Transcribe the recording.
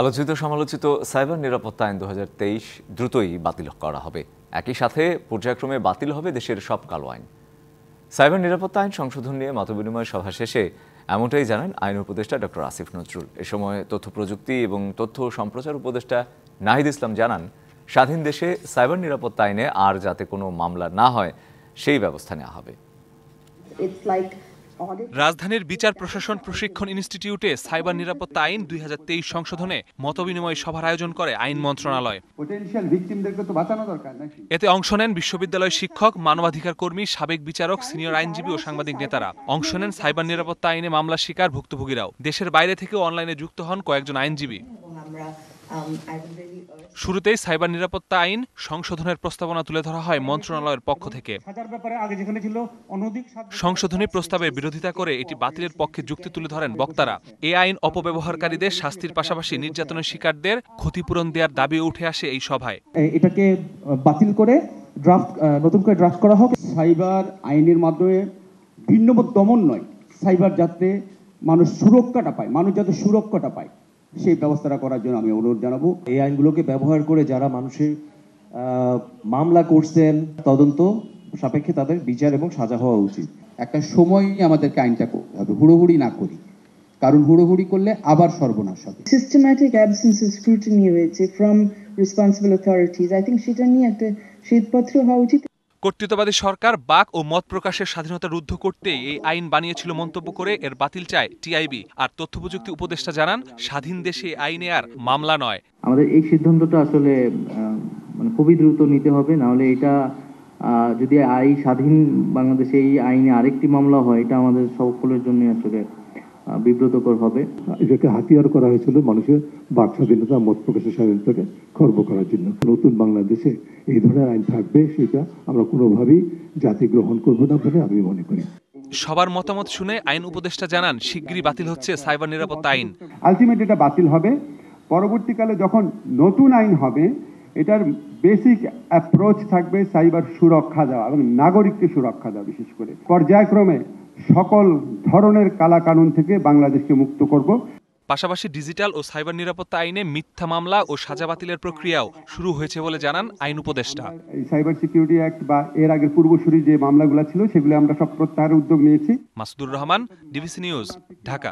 আলোচিত সমালোচিত সাইবার নিরাপত্তা আইন দু দ্রুতই বাতিল করা হবে একই সাথে পর্যায়ক্রমে বাতিল হবে দেশের সব কালো আইন সাইবার নিরাপত্তা আইন সংশোধন নিয়ে মতবিনিময় সভা শেষে এমনটাই জানান আইন উপদেষ্টা ডক্টর আসিফ নজরুল এ সময় তথ্য প্রযুক্তি এবং তথ্য সম্প্রচার উপদেষ্টা নাহিদ ইসলাম জানান স্বাধীন দেশে সাইবার নিরাপত্তা আইনে আর যাতে কোনো মামলা না হয় সেই ব্যবস্থা নেওয়া হবে It's like রাজধানীর বিচার প্রশাসন প্রশিক্ষণ ইনস্টিটিউটে সাইবার নিরাপত্তা আইন দুই সংশোধনে মতবিনিময় সভার আয়োজন করে আইন মন্ত্রণালয় এতে অংশ নেন বিশ্ববিদ্যালয় শিক্ষক মানবাধিকার কর্মী সাবেক বিচারক সিনিয়র আইনজীবী ও সাংবাদিক নেতারা অংশ নেন সাইবার নিরাপত্তা আইনে মামলা শিকার ভুক্তভোগীরাও দেশের বাইরে থেকে অনলাইনে যুক্ত হন কয়েকজন আইনজীবী Um, শুরুতেই সাইবার নিরাপত্তা আইন সংশোধনের প্রস্তাবনা তুলে ধরা হয় মন্ত্রণালয়ের পক্ষ থেকে সংশোধনী প্রস্তাবে বিরোধিতা করে এটি বাতিলের পক্ষে যুক্তি তুলে ধরেন বক্তারা এ আইন অপব্যবহারকারীদের শাস্তির পাশাপাশি নির্যাতনের শিকারদের ক্ষতিপূরণ দেওয়ার দাবি উঠে আসে এই সভায় এটাকে বাতিল করে ড্রাফট নতুন করে ড্রাফট করা হোক সাইবার আইনের মাধ্যমে ভিন্নমত দমন নয় সাইবার যাতে মানুষ সুরক্ষাটা পায় মানুষ যাতে সুরক্ষাটা পায় সেই ব্যবস্থাটা করার জন্য আমি অনুরোধ জানাবো এই আইনগুলোকে ব্যবহার করে যারা মানুষের মামলা করছেন তদন্ত সাপেক্ষে তাদের বিচার এবং সাজা হওয়া উচিত একটা সময়ই আমাদেরকে আইনটা করতে হবে হুড়োহুড়ি না করি কারণ হুড়োহুড়ি করলে আবার সর্বনাশ হবে সিস্টেম্যাটিক অ্যাবসেন্সেস স্ক্রুটিনি রয়েছে from responsible authorities I think সেটা নিয়ে একটা শ্বেতপত্র হওয়া উচিত কর্তৃত্ববাদী সরকার বাক ও মত প্রকাশের স্বাধীনতা রুদ্ধ করতে এই আইন বানিয়েছিল মন্তব্য করে এর বাতিল চায় টিআইবি আর তথ্য প্রযুক্তি উপদেষ্টা জানান স্বাধীন দেশে আইনে আর মামলা নয় আমাদের এই সিদ্ধান্তটা আসলে মানে খুবই দ্রুত নিতে হবে না হলে এটা যদি আই স্বাধীন বাংলাদেশে এই আইনে আরেকটি মামলা হয় এটা আমাদের সকলের জন্য আসলে বিব্রতকর হবে এটাকে হাতিয়ার করা হয়েছিল মানুষের বাক স্বাধীনতা মত প্রকাশের স্বাধীনতাকে খর্ব করার জন্য নতুন বাংলাদেশে এই ধরনের আইন থাকবে সেটা আমরা কোনোভাবেই জাতি গ্রহণ করবো না বলে আমি মনে করি সবার মতামত শুনে আইন উপদেষ্টা জানান শিগগিরই বাতিল হচ্ছে সাইবার নিরাপত্তা আইন আলটিমেট এটা বাতিল হবে পরবর্তীকালে যখন নতুন আইন হবে এটার বেসিক অ্যাপ্রোচ থাকবে সাইবার সুরক্ষা দেওয়া এবং নাগরিককে সুরক্ষা দেওয়া বিশেষ করে পর্যায়ক্রমে সকল ধরনের কালা কানুন থেকে বাংলাদেশকে মুক্ত করব পাশাপাশি ডিজিটাল ও সাইবার নিরাপত্তা আইনে মিথ্যা মামলা ও সাজা বাতিলের প্রক্রিয়াও শুরু হয়েছে বলে জানান আইন উপদেষ্টা সাইবার সিকিউরিটি অ্যাক্ট বা এর আগের পূর্বসূরি যে মামলাগুলো ছিল সেগুলো আমরা সব প্রত্যাহারের উদ্যোগ নিয়েছি মাসুদুর রহমান ডিবিসি নিউজ ঢাকা